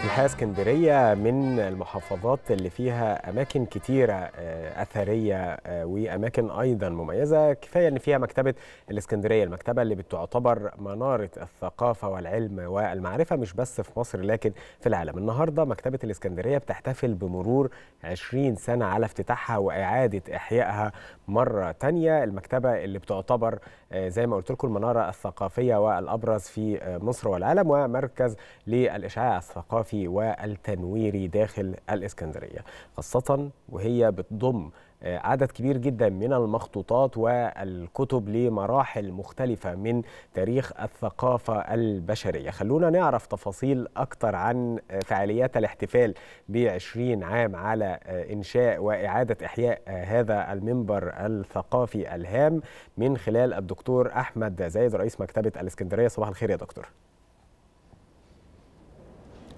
الحقيقه اسكندريه من المحافظات اللي فيها اماكن كتيره آه، اثريه آه، واماكن ايضا مميزه كفايه ان فيها مكتبه الاسكندريه المكتبه اللي بتعتبر مناره الثقافه والعلم والمعرفه مش بس في مصر لكن في العالم النهارده مكتبه الاسكندريه بتحتفل بمرور 20 سنه على افتتاحها واعاده احيائها مرة تانية المكتبة اللي بتعتبر آه، زي ما قلت لكم المنارة الثقافية والأبرز في آه، مصر والعالم ومركز للإشعاع الثقافي والتنويري داخل الإسكندرية خاصة وهي بتضم آه، عدد كبير جدا من المخطوطات والكتب لمراحل مختلفة من تاريخ الثقافة البشرية خلونا نعرف تفاصيل أكثر عن آه، فعاليات الاحتفال بعشرين عام على آه، إنشاء وإعادة إحياء هذا المنبر الثقافي الهام من خلال الدكتور أحمد زايد رئيس مكتبة الإسكندرية صباح الخير يا دكتور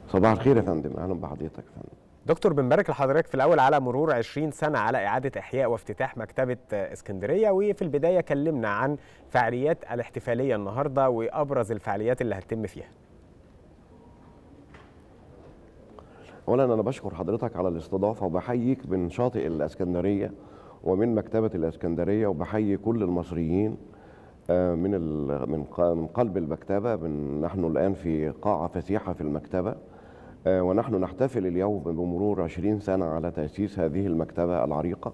صباح الخير يا فندم أهلا بحضرتك فندم دكتور بنبارك لحضرتك في الاول على مرور 20 سنه على اعاده احياء وافتتاح مكتبه اسكندريه وفي البدايه كلمنا عن فعاليات الاحتفاليه النهارده وابرز الفعاليات اللي هتتم فيها. اولا انا بشكر حضرتك على الاستضافه وبحييك من شاطئ الاسكندريه ومن مكتبه الاسكندريه وبحيي كل المصريين آه، من من قلب المكتبه من نحن الان في قاعه فسيحه في المكتبه آه، ونحن نحتفل اليوم بمرور 20 سنة على تأسيس هذه المكتبة العريقة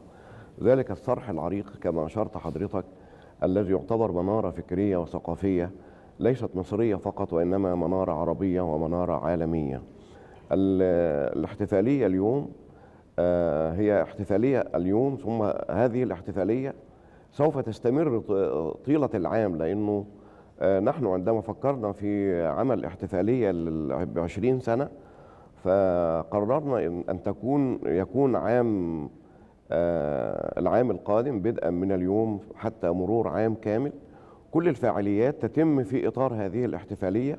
ذلك الصرح العريق كما أشرت حضرتك الذي يعتبر منارة فكرية وثقافية ليست مصرية فقط وإنما منارة عربية ومنارة عالمية الاحتفالية اليوم آه، هي احتفالية اليوم ثم هذه الاحتفالية سوف تستمر طيلة العام لأنه آه، نحن عندما فكرنا في عمل احتفالية ب 20 سنة فقررنا ان تكون يكون عام آه، العام القادم بدءا من اليوم حتى مرور عام كامل كل الفعاليات تتم في اطار هذه الاحتفاليه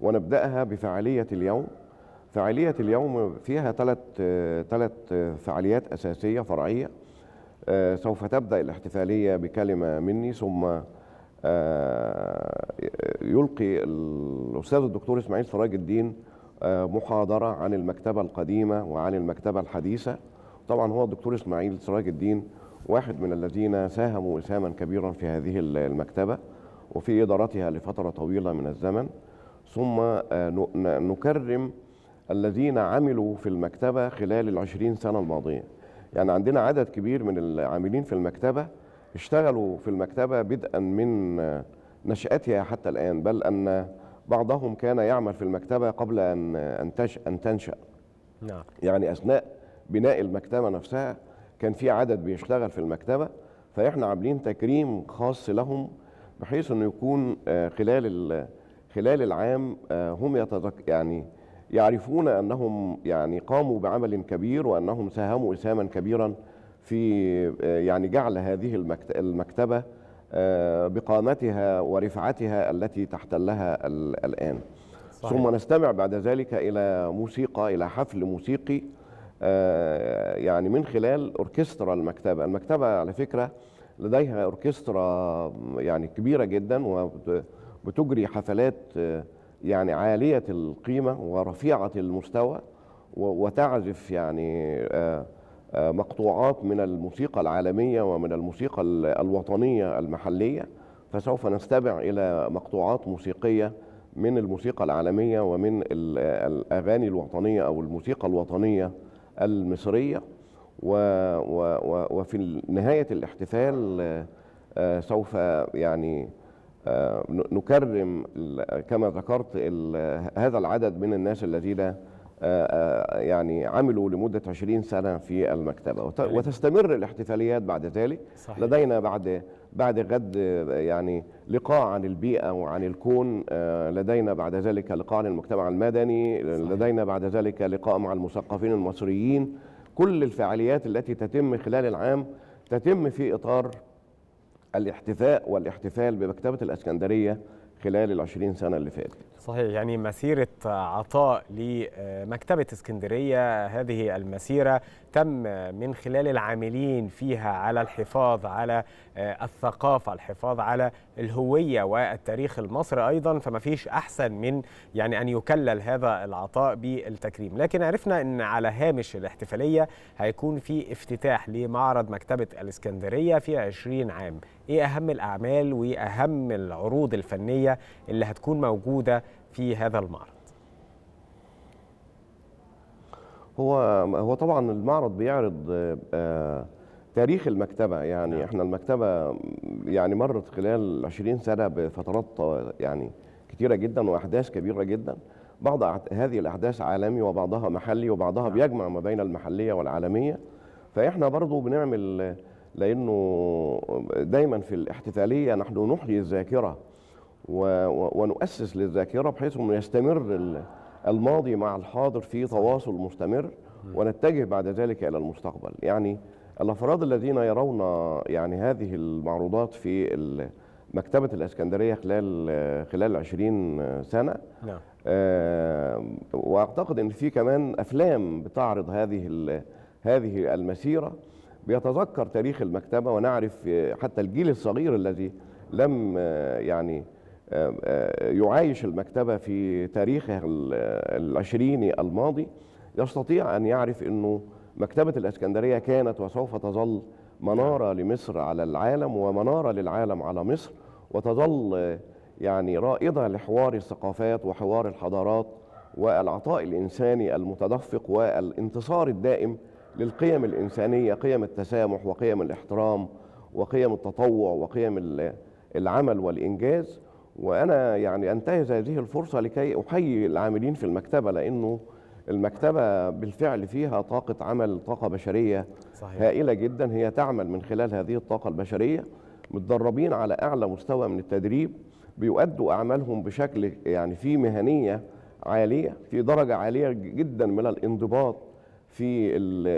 ونبداها بفعاليه اليوم فعاليه اليوم فيها ثلاث آه، ثلاث آه، فعاليات اساسيه فرعيه سوف تبدا الاحتفاليه بكلمه مني ثم يلقي الاستاذ الدكتور اسماعيل سراج الدين آه، محاضرة عن المكتبة القديمة وعن المكتبة الحديثة طبعا هو الدكتور إسماعيل سراج الدين واحد من الذين ساهموا إسهاما كبيرا في هذه المكتبة وفي إدارتها لفترة طويلة من الزمن ثم آه، نكرم الذين عملوا في المكتبة خلال العشرين سنة الماضية يعني عندنا عدد كبير من العاملين في المكتبة اشتغلوا في المكتبة بدءا من آه، نشأتها حتى الآن بل أن بعضهم كان يعمل في المكتبة قبل أن أن تنشأ نعم. يعني أثناء بناء المكتبة نفسها كان في عدد بيشتغل في المكتبة فإحنا عاملين تكريم خاص لهم بحيث أنه يكون آه، خلال خلال العام آه، هم يتذك يعني يعرفون أنهم يعني قاموا بعمل كبير وأنهم ساهموا إسهاما كبيرا في آه، يعني جعل هذه المكتبة آه، بقامتها ورفعتها التي تحتلها الآن صحيح. ثم نستمع بعد ذلك إلى موسيقى إلى حفل موسيقي آه، يعني من خلال أوركسترا المكتبة المكتبة على فكرة لديها أوركسترا يعني كبيرة جدا وبتجري حفلات آه، يعني عالية القيمة ورفيعة المستوى وتعزف يعني آه آه، مقطوعات من الموسيقى العالمية ومن الموسيقى الوطنية المحلية فسوف نستمع إلى مقطوعات موسيقية من الموسيقى العالمية ومن الأغاني الوطنية أو الموسيقى الوطنية المصرية و و وفي نهاية الاحتفال آه، آه، سوف يعني نكرم كما ذكرت هذا العدد من الناس الذين آه، آه، يعني عملوا لمدة 20 سنة في المكتبة وتستمر الاحتفاليات بعد ذلك صحيح. لدينا بعد بعد غد يعني لقاء عن البيئة وعن الكون آه، لدينا بعد ذلك لقاء عن المجتمع المدني صحيح. لدينا بعد ذلك لقاء مع المثقفين المصريين كل الفعاليات التي تتم خلال العام تتم في إطار الاحتفاء والاحتفال بمكتبة الأسكندرية خلال العشرين سنة اللي فاتت صحيح يعني مسيرة عطاء لمكتبة اسكندرية هذه المسيرة تم من خلال العاملين فيها على الحفاظ على آه، الثقافة الحفاظ على الهوية والتاريخ المصري أيضا فما فيش أحسن من يعني أن يكلل هذا العطاء بالتكريم لكن عرفنا أن على هامش الاحتفالية هيكون في افتتاح لمعرض مكتبة الإسكندرية في 20 عام إيه أهم الأعمال وأهم العروض الفنية اللي هتكون موجودة في هذا المعرض هو هو طبعا المعرض بيعرض آه، آه، تاريخ المكتبه يعني نعم. احنا المكتبه يعني مرت خلال 20 سنه بفترات يعني كثيره جدا واحداث كبيره جدا بعض هذه الاحداث عالمي وبعضها محلي وبعضها نعم. بيجمع ما بين المحليه والعالميه فاحنا برضو بنعمل لانه دايما في الاحتفاليه نحن نحيي الذاكره ونؤسس للذاكره بحيث انه يستمر الماضي مع الحاضر في تواصل مستمر ونتجه بعد ذلك إلى المستقبل يعني الأفراد الذين يرون يعني هذه المعروضات في مكتبة الإسكندرية خلال خلال 20 سنة نعم. آه وأعتقد أن في كمان أفلام بتعرض هذه هذه المسيرة بيتذكر تاريخ المكتبة ونعرف حتى الجيل الصغير الذي لم آه، يعني يعايش المكتبة في تاريخها العشريني الماضي يستطيع أن يعرف أنه مكتبة الإسكندرية كانت وسوف تظل منارة لمصر على العالم ومنارة للعالم على مصر وتظل يعني رائدة لحوار الثقافات وحوار الحضارات والعطاء الإنساني المتدفق والانتصار الدائم للقيم الإنسانية قيم التسامح وقيم الاحترام وقيم التطوع وقيم العمل والإنجاز وانا يعني انتهز هذه الفرصه لكي احيي العاملين في المكتبه لانه المكتبه بالفعل فيها طاقه عمل طاقه بشريه صحيح. هائله جدا هي تعمل من خلال هذه الطاقه البشريه متدربين على اعلى مستوى من التدريب بيؤدوا اعمالهم بشكل يعني في مهنيه عاليه في درجه عاليه جدا من الانضباط في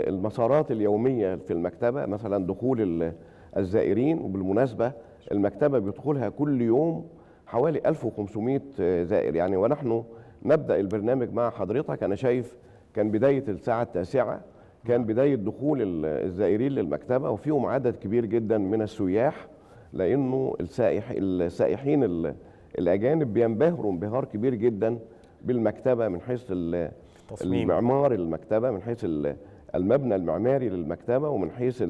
المسارات اليوميه في المكتبه مثلا دخول الزائرين وبالمناسبه المكتبه بيدخلها كل يوم حوالي 1500 زائر يعني ونحن نبدا البرنامج مع حضرتك انا شايف كان بدايه الساعه التاسعه كان بدايه دخول الزائرين للمكتبه وفيهم عدد كبير جدا من السياح لانه السائح السائحين الاجانب بينبهروا انبهار كبير جدا بالمكتبه من حيث التصميم. المعمار المكتبه من حيث المبنى المعماري للمكتبه ومن حيث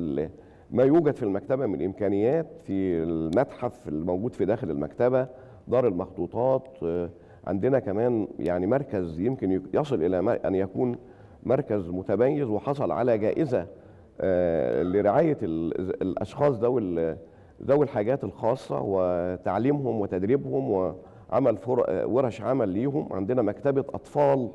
ما يوجد في المكتبة من إمكانيات في المتحف الموجود في داخل المكتبة دار المخطوطات آه، عندنا كمان يعني مركز يمكن يصل إلى أن يكون مركز متميز وحصل على جائزة آه، لرعاية الأشخاص ذوي ذوي الحاجات الخاصة وتعليمهم وتدريبهم وعمل ورش عمل ليهم عندنا مكتبة أطفال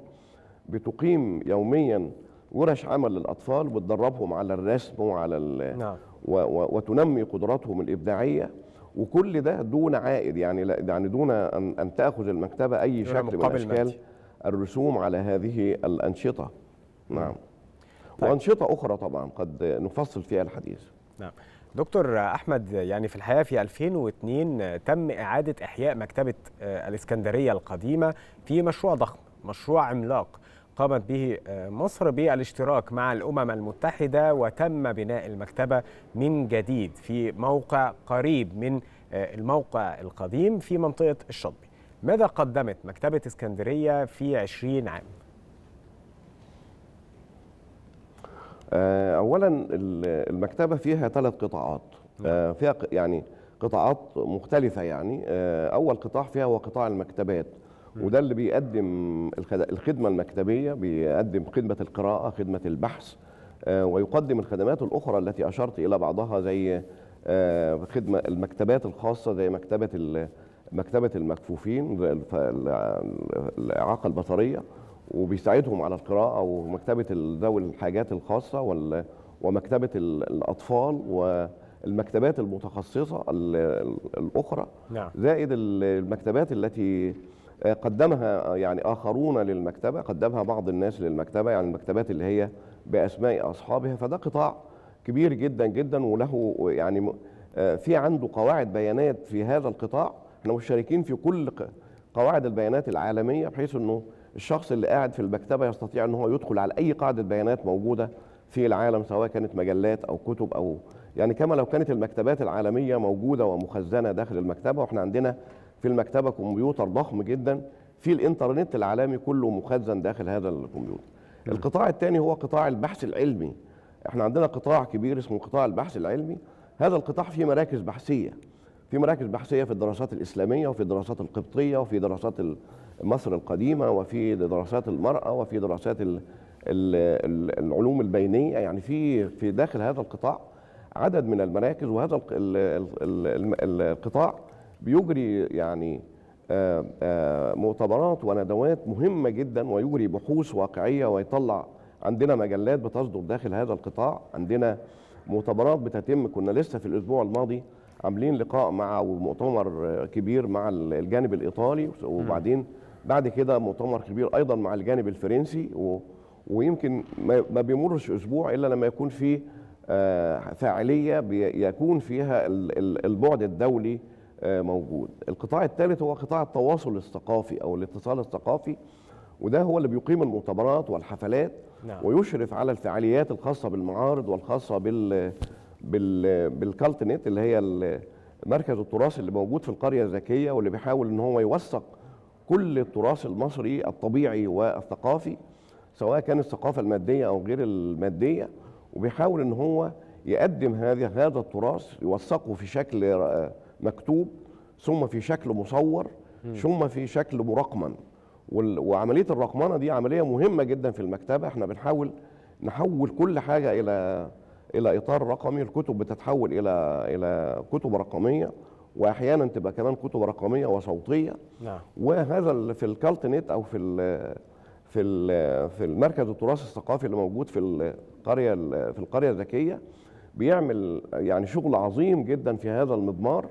بتقيم يومياً ورش عمل للاطفال بتدربهم على الرسم وعلى نعم. و و وتنمي قدراتهم الابداعيه وكل ده دون عائد يعني يعني دون ان ان تاخذ المكتبه اي شكل من اشكال الرسوم على هذه الانشطه نعم طيب. وانشطه اخرى طبعا قد نفصل فيها الحديث نعم دكتور احمد يعني في الحقيقه في 2002 تم اعاده احياء مكتبه آه، الاسكندريه القديمه في مشروع ضخم مشروع عملاق قامت به آه، مصر بالاشتراك مع الأمم المتحدة وتم بناء المكتبة من جديد في موقع قريب من آه، الموقع القديم في منطقة الشطبي ماذا قدمت مكتبة اسكندرية في 20 عام؟ آه، اولا المكتبه فيها ثلاث قطاعات نعم. فيها يعني قطاعات مختلفه يعني اول قطاع فيها هو قطاع المكتبات وده اللي بيقدم الخدمه المكتبيه بيقدم خدمه القراءه خدمه البحث آه، ويقدم الخدمات الاخرى التي اشرت الى بعضها زي آه، خدمه المكتبات الخاصه زي مكتبه مكتبه المكفوفين الاعاقه البصريه وبيساعدهم على القراءه ومكتبه ذوي الحاجات الخاصه ومكتبه الاطفال و المكتبات المتخصصة الأخرى نعم. زائد المكتبات التي قدمها يعني آخرون للمكتبة قدمها بعض الناس للمكتبة يعني المكتبات اللي هي بأسماء أصحابها فده قطاع كبير جدا جدا وله يعني آه، في عنده قواعد بيانات في هذا القطاع احنا مشاركين في كل قواعد البيانات العالمية بحيث أنه الشخص اللي قاعد في المكتبة يستطيع أن هو يدخل على أي قاعدة بيانات موجودة في العالم سواء كانت مجلات أو كتب أو يعني كما لو كانت المكتبات العالمية موجودة ومخزنة داخل المكتبة وإحنا عندنا في المكتبه كمبيوتر ضخم جدا في الانترنت العالمي كله مخزن داخل هذا الكمبيوتر القطاع الثاني هو قطاع البحث العلمي احنا عندنا قطاع كبير اسمه قطاع البحث العلمي هذا القطاع فيه مراكز بحثيه في مراكز بحثيه في الدراسات الاسلاميه وفي الدراسات القبطيه وفي دراسات مصر القديمه وفي دراسات المراه وفي دراسات العلوم البينيه يعني في في داخل هذا القطاع عدد من المراكز وهذا القطاع بيجري يعني آه، آه، مؤتمرات وندوات مهمه جدا ويجري بحوث واقعيه ويطلع عندنا مجلات بتصدر داخل هذا القطاع عندنا مؤتمرات بتتم كنا لسه في الاسبوع الماضي عاملين لقاء مع ومؤتمر كبير مع الجانب الايطالي وبعدين بعد كده مؤتمر كبير ايضا مع الجانب الفرنسي و ويمكن ما بيمرش اسبوع الا لما يكون في آه، فاعليه يكون فيها البعد الدولي موجود القطاع الثالث هو قطاع التواصل الثقافي أو الاتصال الثقافي وده هو اللي بيقيم المؤتمرات والحفلات نعم. ويشرف على الفعاليات الخاصة بالمعارض والخاصة بال بال بالكالتنت اللي هي مركز التراث اللي موجود في القرية الذكية واللي بيحاول ان هو يوثق كل التراث المصري الطبيعي والثقافي سواء كان الثقافة المادية أو غير المادية وبيحاول ان هو يقدم هذا هذا التراث يوثقه في شكل مكتوب ثم في شكل مصور ثم في شكل مرقمن وعمليه الرقمنه دي عمليه مهمه جدا في المكتبه احنا بنحاول نحول كل حاجه الى الى اطار رقمي الكتب بتتحول الى الى كتب رقميه واحيانا تبقى كمان كتب رقميه وصوتيه نعم. وهذا في الكالت نت او في الـ في الـ في المركز التراث الثقافي اللي موجود في القريه في القريه الذكيه بيعمل يعني شغل عظيم جدا في هذا المضمار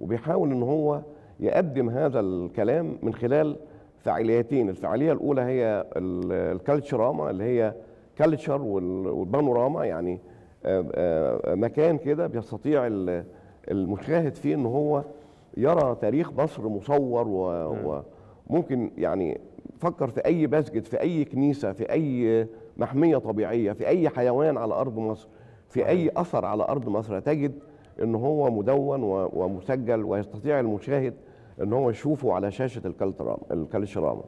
وبيحاول ان هو يقدم هذا الكلام من خلال فعاليتين الفعاليه الاولى هي الكالتشراما اللي هي كالتشر والبانوراما يعني آه، آه، مكان كده بيستطيع المشاهد فيه ان هو يرى تاريخ مصر مصور وممكن يعني فكر في اي مسجد في اي كنيسه في اي محميه طبيعيه في اي حيوان على ارض مصر في اي اثر على ارض مصر هتجد ان هو مدون ومسجل ويستطيع المشاهد ان هو يشوفه على شاشه الكالشراما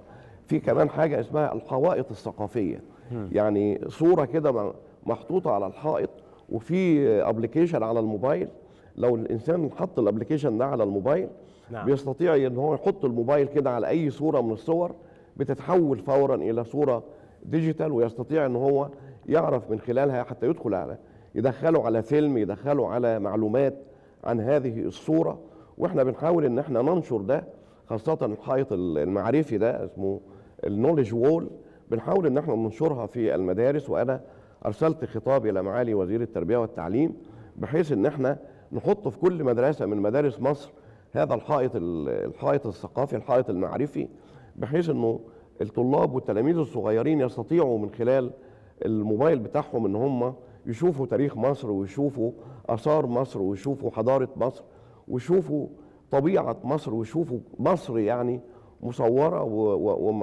في كمان حاجه اسمها الحوائط الثقافيه يعني صوره كده محطوطه على الحائط وفي ابلكيشن على الموبايل لو الانسان حط الابلكيشن ده على الموبايل نعم. بيستطيع ان هو يحط الموبايل كده على اي صوره من الصور بتتحول فورا الى صوره ديجيتال ويستطيع ان هو يعرف من خلالها حتى يدخل على يدخلوا على فيلم يدخلوا على معلومات عن هذه الصورة واحنا بنحاول ان احنا ننشر ده خاصة الحائط المعرفي ده اسمه النولج وول بنحاول ان احنا ننشرها في المدارس وانا ارسلت خطاب الى معالي وزير التربية والتعليم بحيث ان احنا نحط في كل مدرسة من مدارس مصر هذا الحائط الحائط الثقافي الحائط المعرفي بحيث انه الطلاب والتلاميذ الصغيرين يستطيعوا من خلال الموبايل بتاعهم ان هم يشوفوا تاريخ مصر ويشوفوا آثار مصر ويشوفوا حضارة مصر ويشوفوا طبيعة مصر ويشوفوا مصر يعني مصورة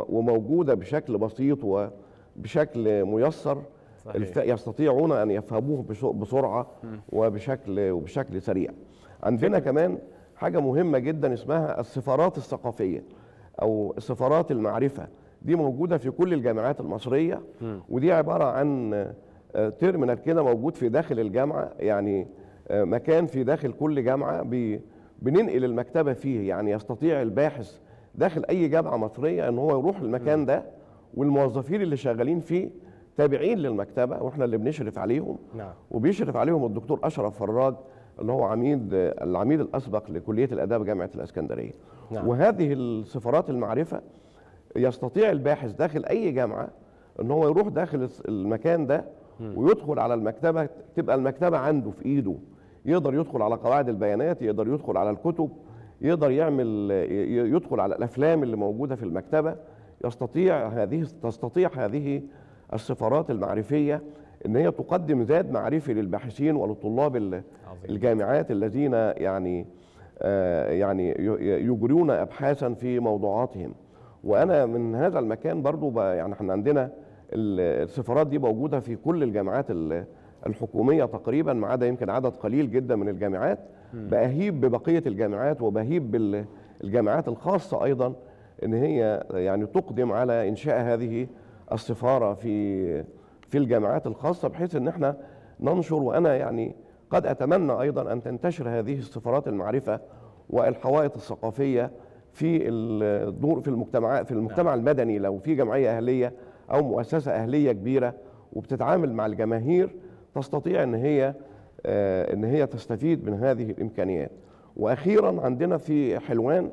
وموجودة بشكل بسيط وبشكل ميسر صحيح. يستطيعون أن يفهموه بسرعة وبشكل وبشكل سريع عندنا كمان حاجة مهمة جدا اسمها السفارات الثقافية أو سفارات المعرفة دي موجودة في كل الجامعات المصرية ودي عبارة عن آه، تيرمينال كده موجود في داخل الجامعه يعني آه، مكان في داخل كل جامعه بننقل المكتبه فيه يعني يستطيع الباحث داخل اي جامعه مصريه ان هو يروح المكان ده والموظفين اللي شغالين فيه تابعين للمكتبه واحنا اللي بنشرف عليهم نعم. وبيشرف عليهم الدكتور اشرف فراج اللي هو عميد العميد الاسبق لكليه الاداب جامعه الاسكندريه نعم. وهذه السفارات المعرفه يستطيع الباحث داخل اي جامعه ان هو يروح داخل المكان ده ويدخل على المكتبه تبقى المكتبه عنده في ايده يقدر يدخل على قواعد البيانات يقدر يدخل على الكتب يقدر يعمل يدخل على الافلام اللي موجوده في المكتبه يستطيع هذه تستطيع هذه السفارات المعرفيه ان هي تقدم زاد معرفي للباحثين ولطلاب عظيم. الجامعات الذين يعني آه، يعني يجرون ابحاثا في موضوعاتهم وانا من هذا المكان برضو يعني احنا عندنا السفارات دي موجوده في كل الجامعات الحكوميه تقريبا ما عدا يمكن عدد قليل جدا من الجامعات بأهيب ببقيه الجامعات وبهيب بالجامعات الخاصه ايضا ان هي يعني تقدم على انشاء هذه السفاره في في الجامعات الخاصه بحيث ان احنا ننشر وانا يعني قد اتمنى ايضا ان تنتشر هذه السفارات المعرفه والحوائط الثقافيه في الدور في المجتمع في المجتمع نعم. المدني لو في جمعيه اهليه او مؤسسه اهليه كبيره وبتتعامل مع الجماهير تستطيع ان هي آه، ان هي تستفيد من هذه الامكانيات واخيرا عندنا في حلوان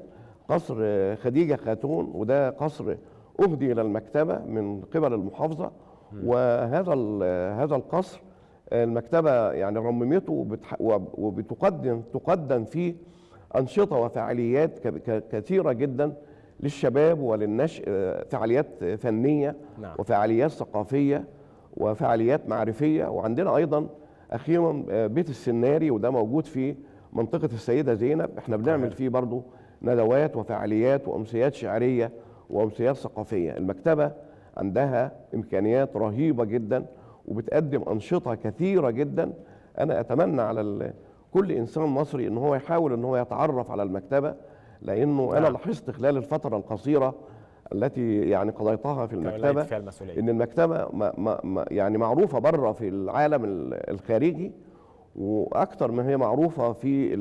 قصر آه، خديجه خاتون وده قصر اهدي الى المكتبه من قبل المحافظه وهذا آه، هذا القصر المكتبه يعني رممته وبتقدم تقدم فيه انشطه وفعاليات كثيره جدا للشباب وللنشء آه، فعاليات فنيه نعم. وفعاليات ثقافيه وفعاليات معرفيه وعندنا ايضا اخيرا آه، بيت السناري وده موجود في منطقه السيده زينب احنا بنعمل فيه برضه ندوات وفعاليات وامسيات شعريه وامسيات ثقافيه المكتبه عندها امكانيات رهيبه جدا وبتقدم انشطه كثيره جدا انا اتمنى على كل انسان مصري ان هو يحاول ان هو يتعرف على المكتبه لانه نعم. انا لاحظت خلال الفتره القصيره التي يعني قضيتها في المكتبه في ان المكتبه ما ما ما يعني معروفه بره في العالم الخارجي واكثر ما هي معروفه في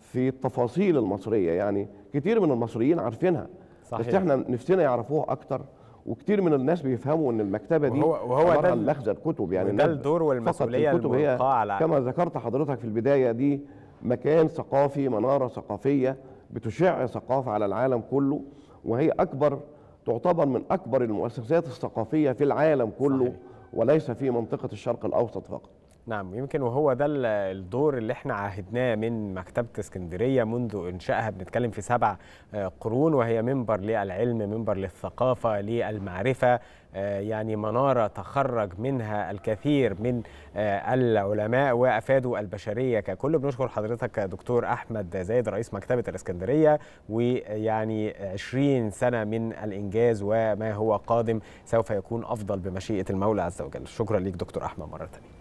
في التفاصيل المصريه يعني كتير من المصريين عارفينها صحيح. بس احنا نفسنا يعرفوها اكتر وكتير من الناس بيفهموا ان المكتبه دي وهو, وهو ده لخزه الكتب يعني ده الدور والمسؤوليه الكتب هي كما ذكرت حضرتك في البدايه دي مكان ثقافي مناره ثقافيه بتشع ثقافة على العالم كله وهي أكبر تعتبر من أكبر المؤسسات الثقافية في العالم كله صحيح. وليس في منطقة الشرق الأوسط فقط نعم يمكن وهو ده الدور اللي احنا عاهدناه من مكتبة اسكندرية منذ إنشائها بنتكلم في سبع آه، قرون وهي منبر للعلم منبر للثقافة للمعرفة آه، يعني منارة تخرج منها الكثير من آه، العلماء وأفادوا البشرية ككل بنشكر حضرتك دكتور أحمد زايد رئيس مكتبة الإسكندرية ويعني 20 سنة من الإنجاز وما هو قادم سوف يكون أفضل بمشيئة المولى عز وجل شكرا لك دكتور أحمد مرة ثانية